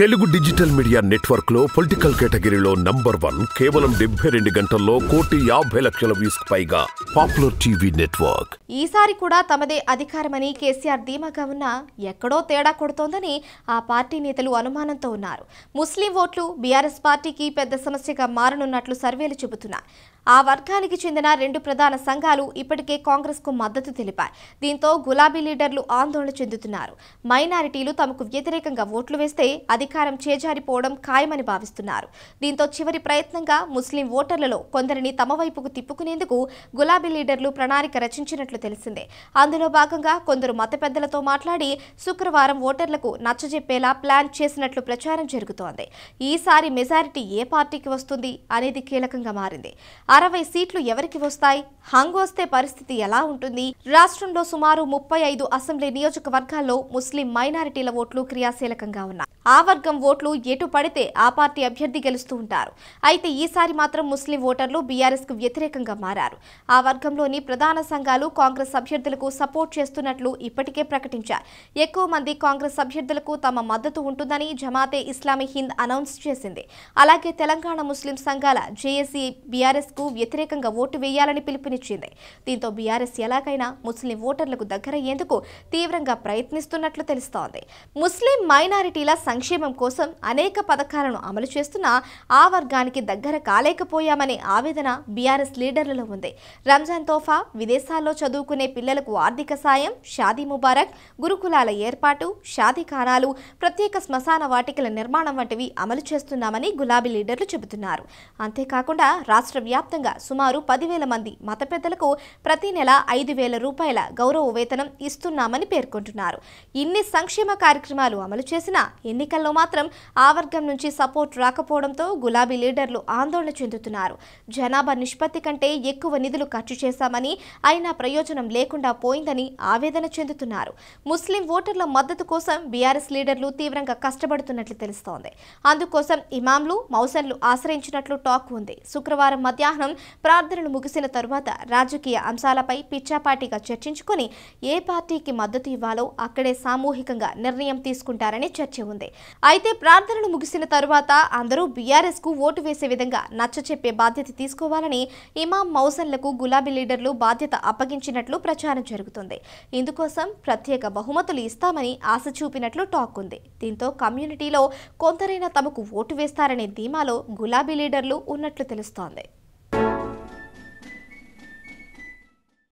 Telugu digital media network లో political కేటగిరీలో number one కేవలం డెబ్బై రెండు గంటల్లో కోటి యాభై లక్షల వ్యూస్ పైగా పాపులర్ టీవీ నెట్వర్క్ ఈసారి కూడా తమదే అధికారమని కేసీఆర్ ధీమాగా ఉన్నా ఎక్కడో తేడా కొడుతోందని ఆ పార్టీ నేతలు అనుమానంతో ఉన్నారు ముస్లిం ఓట్లు బీఆర్ఎస్ పార్టీకి పెద్ద సమస్యగా మారనున్నట్లు సర్వేలు చెబుతున్నాయి ఆ వర్గానికి చెందిన రెండు ప్రధాన సంఘాలు ఇప్పటికే కాంగ్రెస్కు మద్దతు తెలిపాయి దీంతో గులాబీ లీడర్లు ఆందోళన చెందుతున్నారు మైనారిటీలు తమకు వ్యతిరేకంగా ఓట్లు వేస్తే అది అధికారం చేజారిపోవడం ఖాయమని భావిస్తున్నారు దీంతో చివరి ప్రయత్నంగా ముస్లిం ఓటర్లలో కొందరిని తమ వైపుకు తిప్పుకునేందుకు గులాబీ లీడర్లు ప్రణాళిక రచించినట్లు తెలిసిందే అందులో భాగంగా కొందరు మత పెద్దలతో మాట్లాడి శుక్రవారం ఓటర్లకు నచ్చజెప్పేలా ప్లాన్ చేసినట్లు ప్రచారం జరుగుతోంది ఈసారి మెజారిటీ ఏ పార్టీకి వస్తుంది అనేది కీలకంగా మారింది అరవై సీట్లు ఎవరికి వస్తాయి హంగోస్తే పరిస్థితి ఎలా ఉంటుంది రాష్ట్రంలో సుమారు ముప్పై ఐదు అసెంబ్లీ నియోజకవర్గాల్లో ముస్లిం మైనారిటీల ఓట్లు క్రియాశీలకంగా ఉన్నాయి ఆ వర్గం ఓట్లు ఎటు పడితే ఆ పార్టీ అభ్యర్థి గెలుస్తూ ఉంటారు అయితే ఈసారి మాత్రం ముస్లిం ఓటర్లు బీఆర్ఎస్కు వ్యతిరేకంగా మారారు ఆ వర్గంలోని ప్రధాన సంఘాలు కాంగ్రెస్ అభ్యర్థులకు సపోర్ట్ చేస్తున్నట్లు ఇప్పటికే ప్రకటించారు ఎక్కువ మంది కాంగ్రెస్ అభ్యర్థులకు తమ మద్దతు ఉంటుందని జమాతే ఇస్లామీ హింద్ అనౌన్స్ చేసింది అలాగే తెలంగాణ ముస్లిం సంఘాల జేఏసీ బీఆర్ఎస్కు వ్యతిరేకంగా ఓటు వేయాలని పిలుపునిచ్చింది దీంతో బీఆర్ఎస్ ఎలాగైనా ముస్లిం ఓటర్లకు దగ్గరయ్యేందుకు తీవ్రంగా ప్రయత్నిస్తున్నట్లు తెలుస్తోంది ముస్లిం మైనారిటీల సంక్షేమం కోసం అనేక పథకాలను అమలు చేస్తున్నా ఆ వర్గానికి దగ్గర కాలేకపోయామనే ఆవేదన బీఆర్ఎస్ లీడర్లలో ఉంది రంజాన్ తోఫా విదేశాల్లో చదువుకునే పిల్లలకు ఆర్థిక సాయం షాదీ ముబారక్ గురుకులాల ఏర్పాటు షాదీ కారాలు ప్రత్యేక శ్మశాన వాటికల నిర్మాణం వంటివి అమలు చేస్తున్నామని గులాబీ లీడర్లు చెబుతున్నారు అంతేకాకుండా రాష్ట్ర వ్యాప్తంగా సుమారు పదివేల మంది మత పెద్దలకు ప్రతి నెల ఐదు వేల రూపాయల గౌరవ వేతనం ఇస్తున్నామని పేర్కొంటున్నారు ఇన్ని సంక్షేమ కార్యక్రమాలు అమలు చేసినా ఎన్నికల్లో మాత్రం ఆ వర్గం నుంచి సపోర్ట్ రాకపోవడంతో గులాబీ లీడర్లు ఆందోళన చెందుతున్నారు జనాభా నిష్పత్తి కంటే ఎక్కువ నిధులు ఖర్చు చేశామని అయినా ప్రయోజనం లేకుండా పోయిందని ఆవేదన చెందుతున్నారు ముస్లిం ఓటర్ల మద్దతు కోసం బీఆర్ఎస్ లీడర్లు తీవ్రంగా కష్టపడుతున్నట్లు తెలుస్తోంది అందుకోసం ఇమాంలు మౌసన్లు ఆశ్రయించినట్లు టాక్ ఉంది శుక్రవారం మధ్యాహ్నం ప్రార్థనలు ముగిసిన తరువాత రాజకీయ అంశాలపై పిచ్చాపాటిగా చర్చించుకుని ఏ పార్టీకి మద్దతు ఇవ్వాలో అక్కడే సామూహికంగా నిర్ణయం తీసుకుంటారని చర్చ ఉంది అయితే ప్రార్థనలు ముగిసిన తరువాత అందరూ బీఆర్ఎస్ కు ఓటు వేసే విధంగా నచ్చ చెప్పే బాధ్యత తీసుకోవాలని ఇమాం మౌసన్లకు గులాబీ లీడర్లు బాధ్యత అప్పగించినట్లు ప్రచారం జరుగుతుంది ఇందుకోసం ప్రత్యేక బహుమతులు ఇస్తామని ఆశ చూపినట్లు టాక్ ఉంది దీంతో కమ్యూనిటీలో కొందరైనా తమకు ఓటు వేస్తారనే ధీమాలో గులాబీ లీడర్లు ఉన్నట్లు తెలుస్తోంది